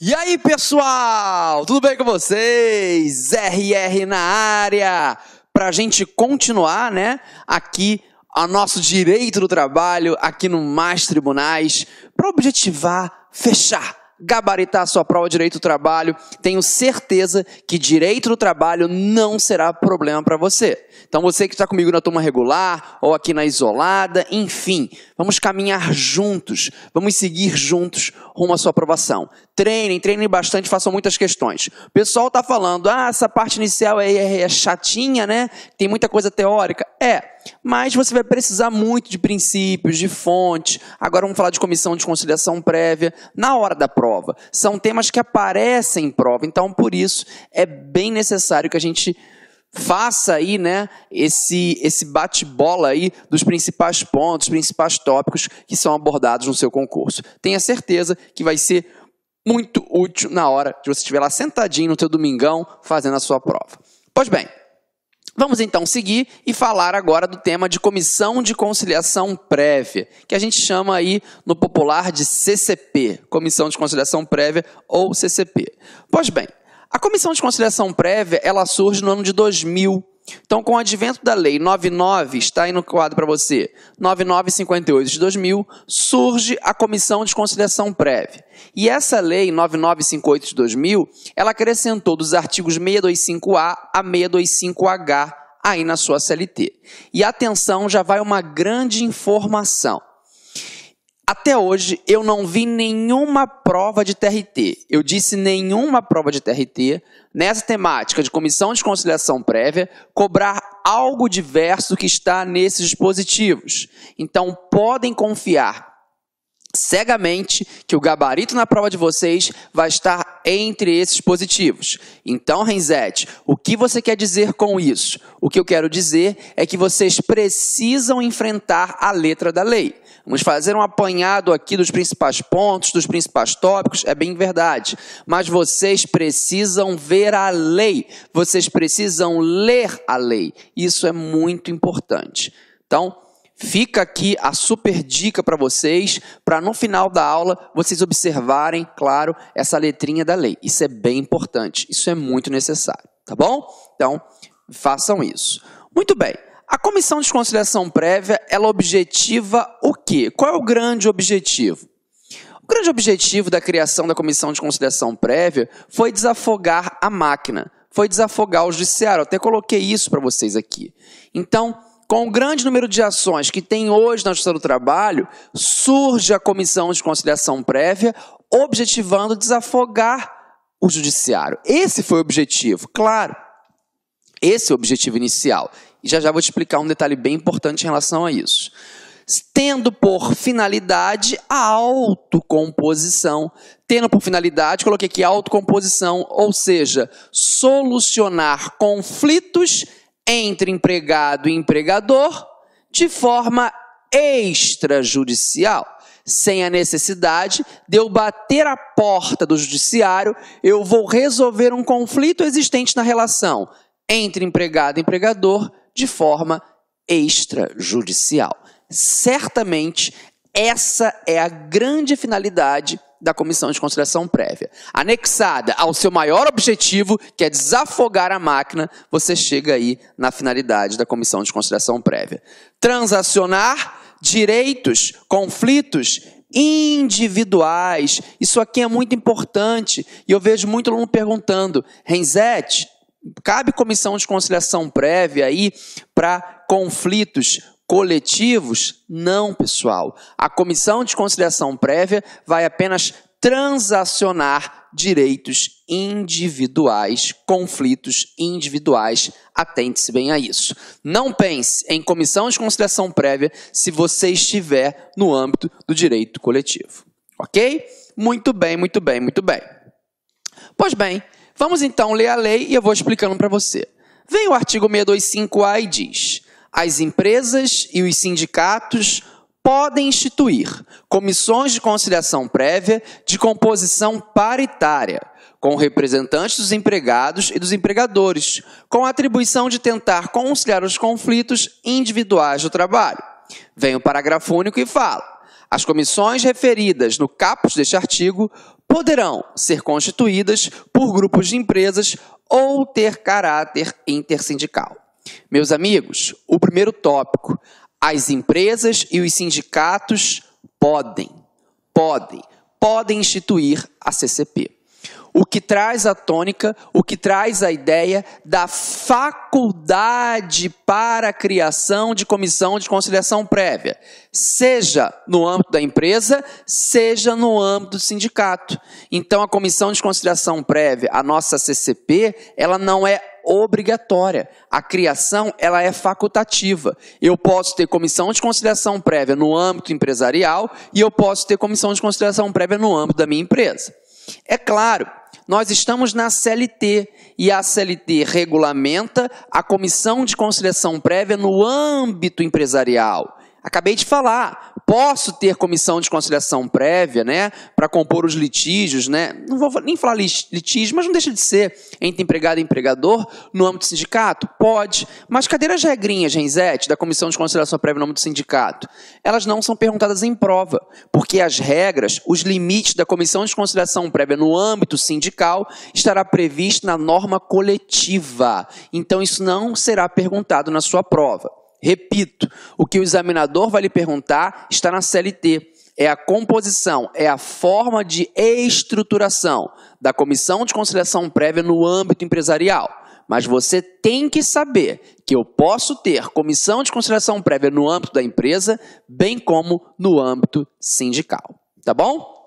E aí, pessoal? Tudo bem com vocês? RR na área. Pra gente continuar, né, aqui a nosso direito do trabalho aqui no Mais Tribunais, para objetivar, fechar, gabaritar a sua prova de direito do trabalho. Tenho certeza que direito do trabalho não será problema para você. Então você que está comigo na turma regular ou aqui na isolada, enfim, vamos caminhar juntos, vamos seguir juntos rumo à sua aprovação. Treinem, treinem bastante, façam muitas questões. O pessoal está falando, ah, essa parte inicial é, é, é chatinha, né? Tem muita coisa teórica. É, mas você vai precisar muito de princípios, de fontes. Agora vamos falar de comissão de conciliação prévia na hora da prova. São temas que aparecem em prova, então por isso é bem necessário que a gente faça aí, né, esse, esse bate-bola aí dos principais pontos, principais tópicos que são abordados no seu concurso. Tenha certeza que vai ser muito útil na hora de você estiver lá sentadinho no teu domingão fazendo a sua prova. Pois bem, Vamos então seguir e falar agora do tema de comissão de conciliação prévia, que a gente chama aí no popular de CCP, Comissão de Conciliação Prévia ou CCP. Pois bem, a comissão de conciliação prévia, ela surge no ano de 2000. Então, com o advento da lei 99, está aí no quadro para você, 9958 de 2000, surge a Comissão de Conciliação Prévia. E essa lei 9958 de 2000, ela acrescentou dos artigos 625A a 625H aí na sua CLT. E atenção, já vai uma grande informação. Até hoje eu não vi nenhuma prova de TRT. Eu disse nenhuma prova de TRT nessa temática de comissão de conciliação prévia cobrar algo diverso que está nesses dispositivos. Então podem confiar cegamente que o gabarito na prova de vocês vai estar entre esses positivos. Então, Renzete, o que você quer dizer com isso? O que eu quero dizer é que vocês precisam enfrentar a letra da lei. Vamos fazer um apanhado aqui dos principais pontos, dos principais tópicos, é bem verdade. Mas vocês precisam ver a lei, vocês precisam ler a lei. Isso é muito importante. Então, Fica aqui a super dica para vocês, para no final da aula vocês observarem, claro, essa letrinha da lei. Isso é bem importante, isso é muito necessário, tá bom? Então, façam isso. Muito bem. A comissão de conciliação prévia, ela objetiva o quê? Qual é o grande objetivo? O grande objetivo da criação da comissão de consideração prévia foi desafogar a máquina, foi desafogar o judiciário. Eu até coloquei isso para vocês aqui. Então, com o grande número de ações que tem hoje na Justiça do Trabalho, surge a Comissão de Conciliação Prévia, objetivando desafogar o Judiciário. Esse foi o objetivo, claro. Esse é o objetivo inicial. E já já vou te explicar um detalhe bem importante em relação a isso. Tendo por finalidade a autocomposição. Tendo por finalidade, coloquei aqui autocomposição, ou seja, solucionar conflitos entre empregado e empregador de forma extrajudicial, sem a necessidade de eu bater a porta do judiciário, eu vou resolver um conflito existente na relação entre empregado e empregador de forma extrajudicial. Certamente essa é a grande finalidade da comissão de conciliação prévia. Anexada ao seu maior objetivo, que é desafogar a máquina, você chega aí na finalidade da comissão de conciliação prévia. Transacionar direitos, conflitos individuais. Isso aqui é muito importante. E eu vejo muito aluno perguntando, Renzete, cabe comissão de conciliação prévia aí para conflitos coletivos? Não, pessoal. A comissão de conciliação prévia vai apenas transacionar direitos individuais, conflitos individuais. Atente-se bem a isso. Não pense em comissão de conciliação prévia se você estiver no âmbito do direito coletivo. Ok? Muito bem, muito bem, muito bem. Pois bem, vamos então ler a lei e eu vou explicando para você. Vem o artigo 625A e diz as empresas e os sindicatos podem instituir comissões de conciliação prévia de composição paritária, com representantes dos empregados e dos empregadores, com a atribuição de tentar conciliar os conflitos individuais do trabalho. Vem o parágrafo único e fala: as comissões referidas no caput deste artigo poderão ser constituídas por grupos de empresas ou ter caráter intersindical. Meus amigos, o primeiro tópico: as empresas e os sindicatos podem, podem, podem instituir a CCP. O que traz a tônica, o que traz a ideia da faculdade para a criação de comissão de conciliação prévia, seja no âmbito da empresa, seja no âmbito do sindicato. Então, a comissão de conciliação prévia, a nossa CCP, ela não é obrigatória. A criação, ela é facultativa. Eu posso ter comissão de conciliação prévia no âmbito empresarial e eu posso ter comissão de conciliação prévia no âmbito da minha empresa. É claro, nós estamos na CLT e a CLT regulamenta a comissão de conciliação prévia no âmbito empresarial. Acabei de falar, posso ter comissão de conciliação prévia, né, para compor os litígios, né? Não vou nem falar litígio, mas não deixa de ser entre empregado e empregador no âmbito do sindicato? Pode, mas cadê as regrinhas, Genzete, da comissão de conciliação prévia no âmbito do sindicato? Elas não são perguntadas em prova, porque as regras, os limites da comissão de conciliação prévia no âmbito sindical estará previsto na norma coletiva. Então isso não será perguntado na sua prova. Repito, o que o examinador vai lhe perguntar está na CLT. É a composição, é a forma de estruturação da comissão de conciliação prévia no âmbito empresarial. Mas você tem que saber que eu posso ter comissão de conciliação prévia no âmbito da empresa, bem como no âmbito sindical. Tá bom?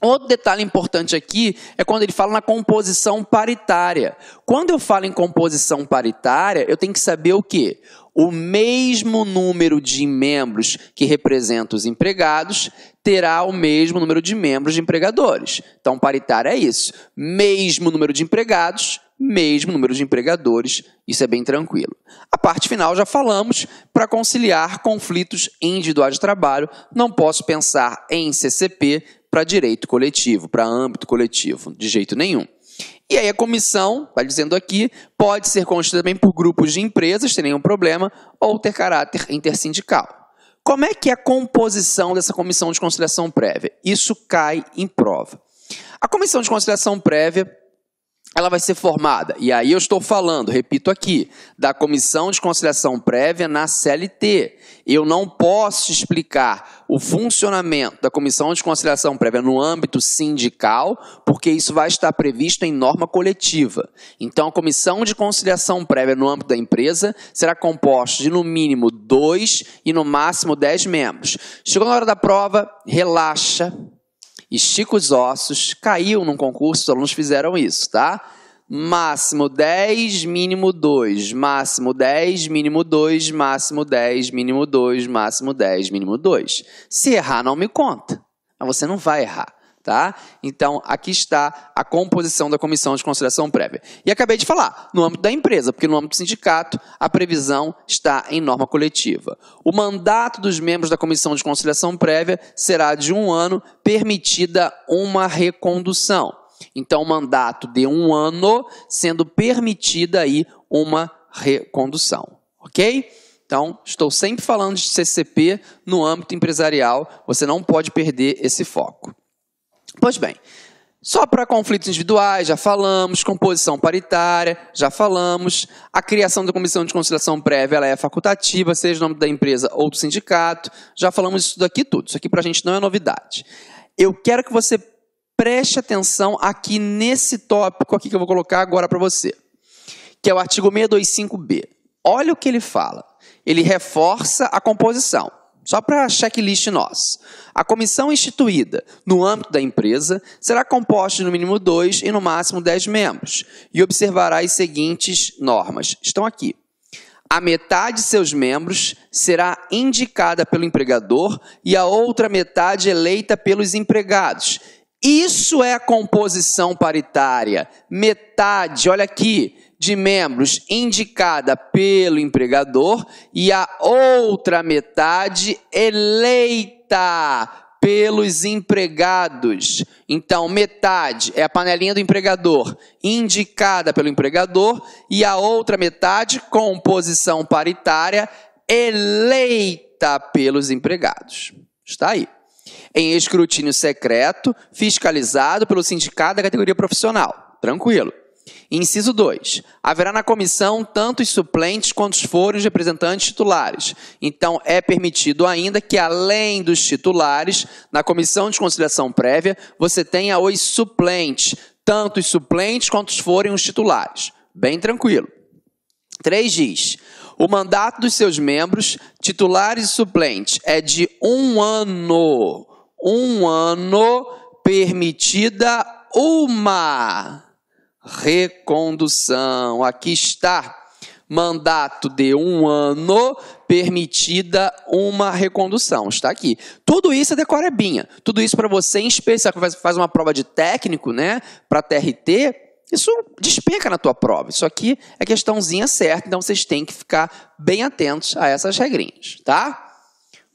Outro detalhe importante aqui é quando ele fala na composição paritária. Quando eu falo em composição paritária, eu tenho que saber o quê? O mesmo número de membros que representa os empregados terá o mesmo número de membros de empregadores. Então, paritária é isso. Mesmo número de empregados, mesmo número de empregadores, isso é bem tranquilo. A parte final já falamos, para conciliar conflitos individuais de trabalho, não posso pensar em CCP para direito coletivo, para âmbito coletivo, de jeito nenhum. E aí a comissão, vai dizendo aqui, pode ser constituída também por grupos de empresas, sem nenhum problema, ou ter caráter intersindical. Como é que é a composição dessa comissão de conciliação prévia? Isso cai em prova. A comissão de conciliação prévia ela vai ser formada, e aí eu estou falando, repito aqui, da comissão de conciliação prévia na CLT. Eu não posso explicar o funcionamento da comissão de conciliação prévia no âmbito sindical, porque isso vai estar previsto em norma coletiva. Então, a comissão de conciliação prévia no âmbito da empresa será composta de no mínimo dois e no máximo dez membros. Chegou na hora da prova, relaxa, Estica os ossos, caiu num concurso, os alunos fizeram isso, tá? Máximo 10, mínimo 2, máximo 10, mínimo 2, máximo 10, mínimo 2, máximo 10, mínimo 2. Se errar, não me conta. Mas você não vai errar. Tá? Então, aqui está a composição da comissão de consideração prévia. E acabei de falar, no âmbito da empresa, porque no âmbito do sindicato, a previsão está em norma coletiva. O mandato dos membros da comissão de conciliação prévia será de um ano, permitida uma recondução. Então, mandato de um ano, sendo permitida aí uma recondução. Ok? Então, estou sempre falando de CCP no âmbito empresarial, você não pode perder esse foco. Pois bem, só para conflitos individuais, já falamos, composição paritária, já falamos. A criação da comissão de conciliação prévia ela é facultativa, seja o nome da empresa ou do sindicato. Já falamos isso daqui tudo. Isso aqui para a gente não é novidade. Eu quero que você preste atenção aqui nesse tópico aqui que eu vou colocar agora para você, que é o artigo 625B. Olha o que ele fala. Ele reforça a composição. Só para checklist nós. A comissão instituída no âmbito da empresa será composta de no mínimo dois e no máximo dez membros e observará as seguintes normas. Estão aqui. A metade de seus membros será indicada pelo empregador e a outra metade eleita pelos empregados. Isso é a composição paritária. Metade, olha aqui, de membros indicada pelo empregador e a outra metade eleita pelos empregados. Então, metade é a panelinha do empregador, indicada pelo empregador, e a outra metade, composição paritária, eleita pelos empregados. Está aí. Em escrutínio secreto, fiscalizado pelo sindicato da categoria profissional. Tranquilo. Inciso 2. Haverá na comissão tanto os suplentes quanto os forem os representantes titulares. Então, é permitido ainda que, além dos titulares, na comissão de conciliação prévia, você tenha os suplentes, tanto os suplentes quanto os forem os titulares. Bem tranquilo. 3 diz: o mandato dos seus membros, titulares e suplentes, é de um ano. Um ano permitida uma recondução. Aqui está mandato de um ano, permitida uma recondução. Está aqui. Tudo isso é decorebinha. Tudo isso para você, em especial, que faz uma prova de técnico, né? Para TRT, isso despenca na tua prova. Isso aqui é questãozinha certa, então vocês têm que ficar bem atentos a essas regrinhas, tá?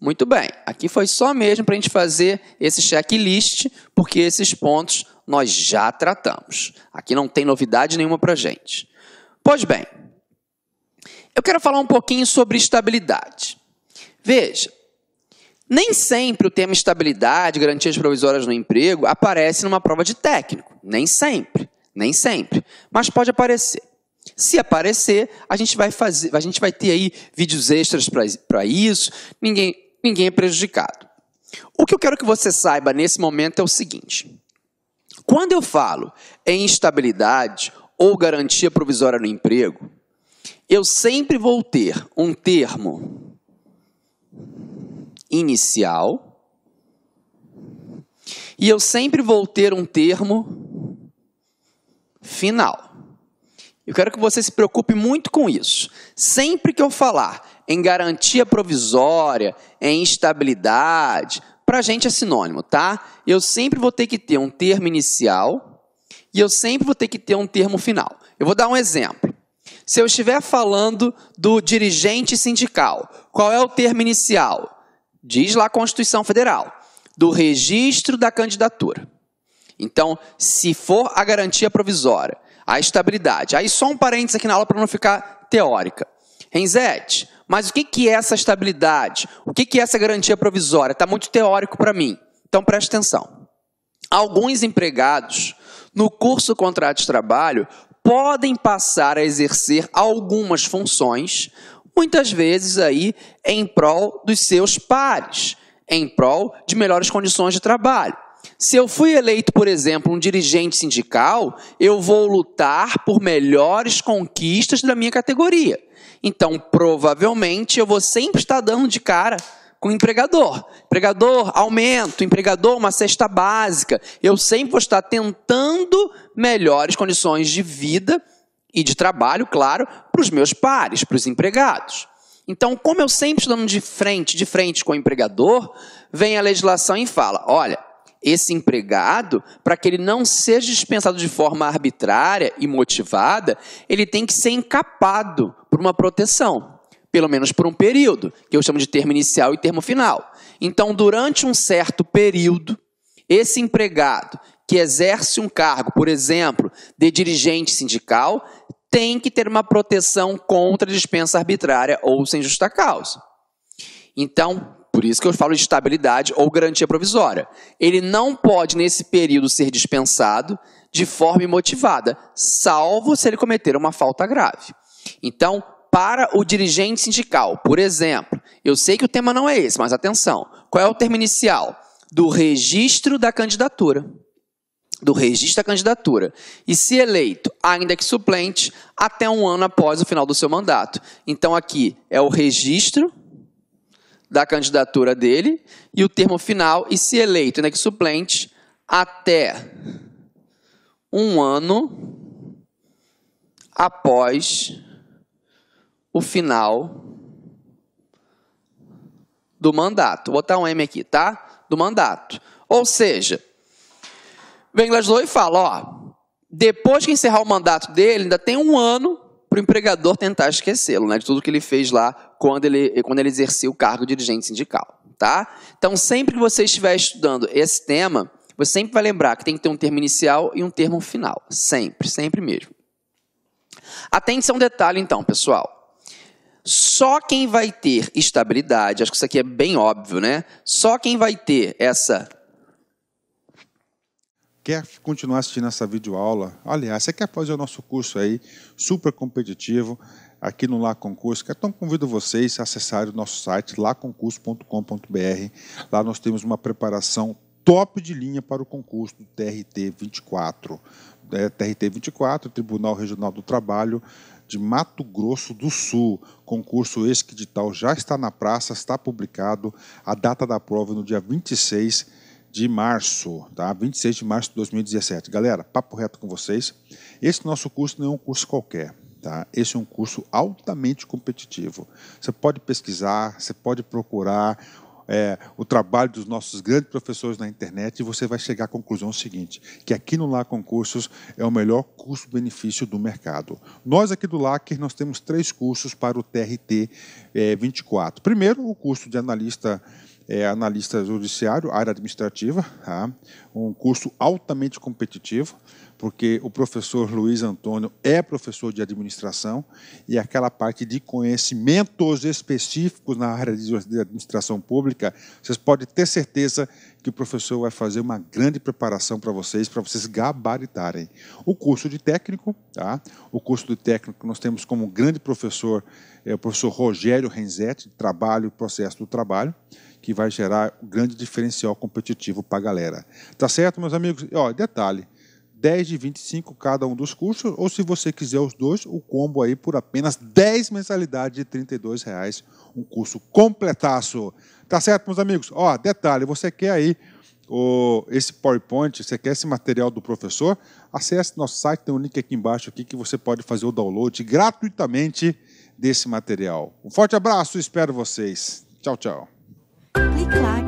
Muito bem. Aqui foi só mesmo para a gente fazer esse checklist, porque esses pontos nós já tratamos. Aqui não tem novidade nenhuma para gente. Pois bem, eu quero falar um pouquinho sobre estabilidade. Veja, nem sempre o tema estabilidade, garantias provisórias no emprego, aparece numa prova de técnico. Nem sempre, nem sempre. Mas pode aparecer. Se aparecer, a gente vai fazer, a gente vai ter aí vídeos extras para isso. Ninguém, ninguém é prejudicado. O que eu quero que você saiba nesse momento é o seguinte: quando eu falo em estabilidade ou garantia provisória no emprego, eu sempre vou ter um termo inicial e eu sempre vou ter um termo final. Eu quero que você se preocupe muito com isso. Sempre que eu falar em garantia provisória, em estabilidade, para a gente é sinônimo, tá? Eu sempre vou ter que ter um termo inicial e eu sempre vou ter que ter um termo final. Eu vou dar um exemplo. Se eu estiver falando do dirigente sindical, qual é o termo inicial? Diz lá a Constituição Federal, do registro da candidatura. Então, se for a garantia provisória, a estabilidade. Aí só um parênteses aqui na aula para não ficar teórica. Renzete, mas o que, que é essa estabilidade? O que, que é essa garantia provisória? Está muito teórico para mim. Então preste atenção. Alguns empregados no curso contrato de trabalho podem passar a exercer algumas funções, muitas vezes aí em prol dos seus pares, em prol de melhores condições de trabalho. Se eu fui eleito, por exemplo, um dirigente sindical, eu vou lutar por melhores conquistas da minha categoria. Então, provavelmente, eu vou sempre estar dando de cara com o empregador. Empregador, aumento, empregador, uma cesta básica. Eu sempre vou estar tentando melhores condições de vida e de trabalho, claro, para os meus pares, para os empregados. Então, como eu sempre estou dando de frente, de frente com o empregador, vem a legislação e fala: olha, esse empregado, para que ele não seja dispensado de forma arbitrária e motivada, ele tem que ser encapado por uma proteção, pelo menos por um período, que eu chamo de termo inicial e termo final. Então, durante um certo período, esse empregado que exerce um cargo, por exemplo, de dirigente sindical, tem que ter uma proteção contra dispensa arbitrária ou sem justa causa. Então, por isso que eu falo de estabilidade ou garantia provisória. Ele não pode, nesse período, ser dispensado de forma imotivada, salvo se ele cometer uma falta grave. Então, para o dirigente sindical, por exemplo, eu sei que o tema não é esse, mas atenção, qual é o termo inicial? Do registro da candidatura do registro da candidatura e, se eleito, ainda que suplente, até um ano após o final do seu mandato. Então, aqui é o registro da candidatura dele e o termo final, e se eleito né, que suplente, até um ano após o final do mandato. Vou botar um M aqui, tá? Do mandato. Ou seja, vem Glasgow e fala, ó, depois que encerrar o mandato dele, ainda tem um ano para o empregador tentar esquecê-lo, né, de tudo que ele fez lá quando ele, quando ele exercia o cargo de dirigente sindical. Tá? Então, sempre que você estiver estudando esse tema, você sempre vai lembrar que tem que ter um termo inicial e um termo final. Sempre, sempre mesmo. Atenção, detalhe então, pessoal. Só quem vai ter estabilidade, acho que isso aqui é bem óbvio, né? Só quem vai ter essa. Quer continuar assistindo essa videoaula? Aliás, você quer fazer o nosso curso aí, super competitivo aqui no Lá Concurso. Então, é convido vocês a acessarem o nosso site, laconcurso.com.br. Lá nós temos uma preparação top de linha para o concurso do TRT 24. É, TRT 24, Tribunal Regional do Trabalho de Mato Grosso do Sul. Concurso esse que edital já está na praça, está publicado. A data da prova é no dia 26 de março, tá? 26 de março de 2017. Galera, papo reto com vocês. Esse nosso curso não é um curso qualquer Tá? Esse é um curso altamente competitivo. Você pode pesquisar, você pode procurar é, o trabalho dos nossos grandes professores na internet e você vai chegar à conclusão seguinte, que aqui no LAC Concursos é o melhor custo-benefício do mercado. Nós aqui do LAC, nós temos três cursos para o TRT é, 24. Primeiro, o curso de analista é analista judiciário, área administrativa, tá? um curso altamente competitivo, porque o professor Luiz Antônio é professor de administração e aquela parte de conhecimentos específicos na área de administração pública, vocês podem ter certeza que o professor vai fazer uma grande preparação para vocês, para vocês gabaritarem. O curso de técnico, tá? O curso de técnico nós temos como grande professor é, o professor Rogério Renzetti, trabalho e processo do trabalho que vai gerar um grande diferencial competitivo para a galera. Tá certo, meus amigos? E, ó, detalhe, 10 de 25 cada um dos cursos, ou se você quiser os dois, o combo aí por apenas 10 mensalidades de R$ reais, um curso completaço. Tá certo, meus amigos? Ó, detalhe, você quer aí o, esse PowerPoint, você quer esse material do professor, acesse nosso site, tem um link aqui embaixo aqui que você pode fazer o download gratuitamente desse material. Um forte abraço, espero vocês. Tchau, tchau. Click clac